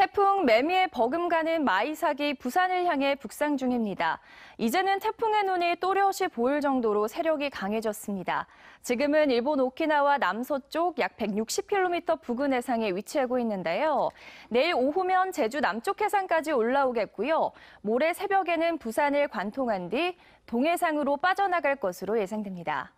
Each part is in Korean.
태풍 매미의 버금가는 마이삭이 부산을 향해 북상 중입니다. 이제는 태풍의 눈이 또렷이 보일 정도로 세력이 강해졌습니다. 지금은 일본 오키나와 남서쪽 약 160km 부근 해상에 위치하고 있는데요. 내일 오후면 제주 남쪽 해상까지 올라오겠고요. 모레 새벽에는 부산을 관통한 뒤 동해상으로 빠져나갈 것으로 예상됩니다.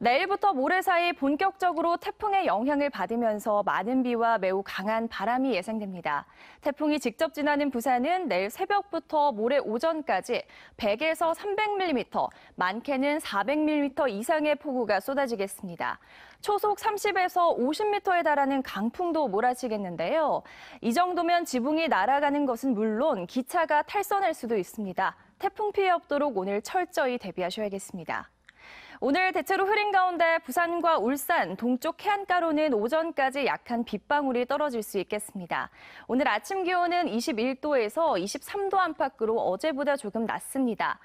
내일부터 모레 사이 본격적으로 태풍의 영향을 받으면서 많은 비와 매우 강한 바람이 예상됩니다. 태풍이 직접 지나는 부산은 내일 새벽부터 모레 오전까지 100에서 300mm, 많게는 400mm 이상의 폭우가 쏟아지겠습니다. 초속 30에서 50m에 달하는 강풍도 몰아치겠는데요. 이 정도면 지붕이 날아가는 것은 물론 기차가 탈선할 수도 있습니다. 태풍 피해 없도록 오늘 철저히 대비하셔야겠습니다. 오늘 대체로 흐린 가운데 부산과 울산, 동쪽 해안가로는 오전까지 약한 빗방울이 떨어질 수 있겠습니다. 오늘 아침 기온은 21도에서 23도 안팎으로 어제보다 조금 낮습니다.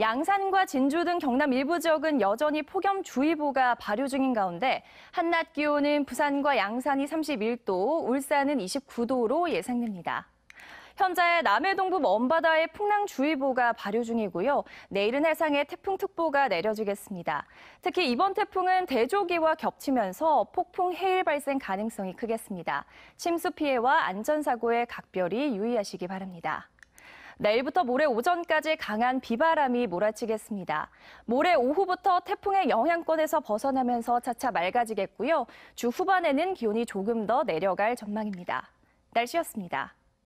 양산과 진주 등 경남 일부 지역은 여전히 폭염주의보가 발효 중인 가운데 한낮 기온은 부산과 양산이 31도, 울산은 29도로 예상됩니다. 현재 남해동부 먼바다에 풍랑주의보가 발효 중이고요. 내일은 해상에 태풍특보가 내려지겠습니다. 특히 이번 태풍은 대조기와 겹치면서 폭풍 해일 발생 가능성이 크겠습니다. 침수 피해와 안전사고에 각별히 유의하시기 바랍니다. 내일부터 모레 오전까지 강한 비바람이 몰아치겠습니다. 모레 오후부터 태풍의 영향권에서 벗어나면서 차차 맑아지겠고요. 주 후반에는 기온이 조금 더 내려갈 전망입니다. 날씨였습니다.